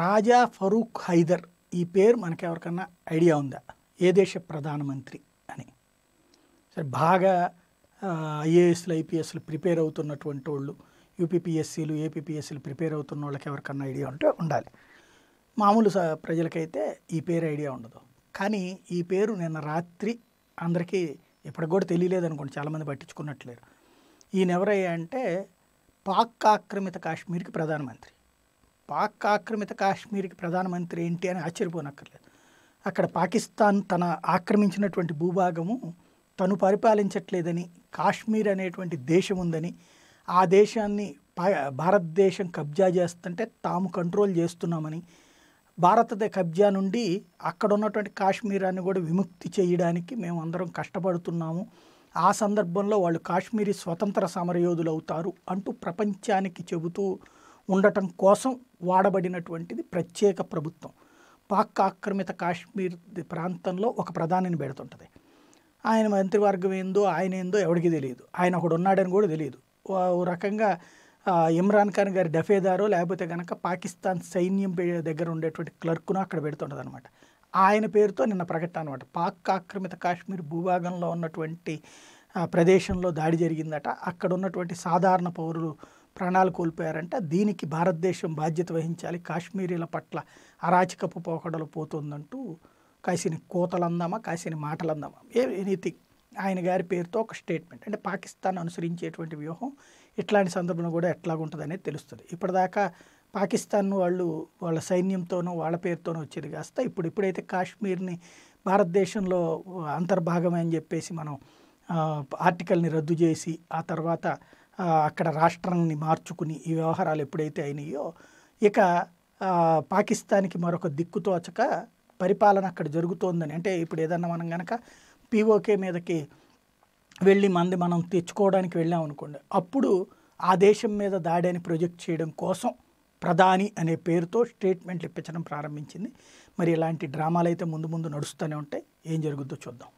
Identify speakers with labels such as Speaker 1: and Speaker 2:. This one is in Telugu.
Speaker 1: రాజా ఫరూక్ హైదర్ ఈ పేరు ఎవరికన్నా ఐడియా ఉందా ఏ దేశ ప్రధానమంత్రి అని సరే బాగా ఐఏఎస్లు ఐపీఎస్లు ప్రిపేర్ అవుతున్నటువంటి వాళ్ళు యూపీపీఎస్సీలు ఏపీపీఎస్సీలు ప్రిపేర్ అవుతున్న వాళ్ళకి ఎవరికన్నా ఐడియా ఉంటే ఉండాలి మామూలు ప్రజలకైతే ఈ పేరు ఐడియా ఉండదు కానీ ఈ పేరు నిన్న రాత్రి అందరికీ ఇప్పటికి కూడా తెలియలేదు అనుకోండి చాలామంది పట్టించుకున్నట్లేరు ఈయన ఎవరయ్యా అంటే పాక్ ఆక్రమిత కాశ్మీర్కి ప్రధానమంత్రి పాక్ ఆక్రమిత కాశ్మీర్కి ప్రధానమంత్రి ఏంటి అని ఆశ్చర్యపోనక్కర్లేదు అక్కడ పాకిస్తాన్ తన ఆక్రమించినటువంటి భూభాగము తను పరిపాలించట్లేదని కాశ్మీర్ అనేటువంటి దేశం ఉందని ఆ దేశాన్ని భారతదేశం కబ్జా చేస్తుంటే తాము కంట్రోల్ చేస్తున్నామని భారతదేశ కబ్జా నుండి అక్కడ ఉన్నటువంటి కాశ్మీరాన్ని కూడా విముక్తి చేయడానికి మేము అందరం కష్టపడుతున్నాము ఆ సందర్భంలో వాళ్ళు కాశ్మీరీ స్వతంత్ర సమరయోధులు అవుతారు అంటూ ప్రపంచానికి చెబుతూ ఉండటం కోసం వాడబడినటువంటిది ప్రత్యేక ప్రభుత్వం పాక్ ఆక్రమిత కాశ్మీర్ ప్రాంతంలో ఒక ప్రధానిని పెడుతుంటుంది ఆయన మంత్రివర్గం ఏందో ఆయన ఏందో ఎవరికి తెలియదు ఆయన ఒకడు ఉన్నాడని కూడా తెలియదు ఓ రకంగా ఇమ్రాన్ ఖాన్ గారి డఫేదారో లేకపోతే కనుక పాకిస్తాన్ సైన్యం దగ్గర ఉండేటువంటి క్లర్క్ను అక్కడ పెడుతుంటుంది అనమాట ఆయన పేరుతో నిన్న ప్రకటన అనమాట పాక్ ఆక్రమిత కాశ్మీర్ భూభాగంలో ఉన్నటువంటి ప్రదేశంలో దాడి జరిగిందట అక్కడ ఉన్నటువంటి సాధారణ పౌరులు ప్రాణాలు కోల్పోయారంట దీనికి భారతదేశం బాధ్యత వహించాలి కాశ్మీరీల పట్ల అరాచకపు పోకడలు పోతుందంటూ కాసిన కోతలందామా కాసిన మాటలందామా ఏ ఎనీథింగ్ ఆయన గారి పేరుతో ఒక స్టేట్మెంట్ అంటే పాకిస్తాన్ అనుసరించేటువంటి వ్యూహం ఇట్లాంటి సందర్భంలో కూడా ఎట్లాగుంటుంది అనేది తెలుస్తుంది ఇప్పటిదాకా పాకిస్తాన్ వాళ్ళు వాళ్ళ సైన్యంతోనూ వాళ్ళ పేరుతోనూ వచ్చేది కాస్త ఇప్పుడు ఇప్పుడైతే కాశ్మీర్ని భారతదేశంలో అంతర్భాగమే అని చెప్పేసి మనం ఆర్టికల్ని రద్దు చేసి ఆ తర్వాత అక్కడ రాష్ట్రాన్ని మార్చుకుని ఈ వ్యవహారాలు ఎప్పుడైతే అయినాయో ఇక పాకిస్తాన్కి మరొక దిక్కుతోచక పరిపాలన అక్కడ జరుగుతోందని అంటే ఇప్పుడు ఏదన్నా మనం కనుక పీఓకే మీదకి వెళ్ళి మంది మనం తెచ్చుకోవడానికి వెళ్ళామనుకోండి అప్పుడు ఆ దేశం మీద దాడిని ప్రొజెక్ట్ చేయడం కోసం ప్రధాని అనే పేరుతో స్టేట్మెంట్లు ఇప్పించడం ప్రారంభించింది మరి ఇలాంటి డ్రామాలు అయితే ముందు ముందు నడుస్తూనే ఉంటాయి ఏం జరుగుద్దో చూద్దాం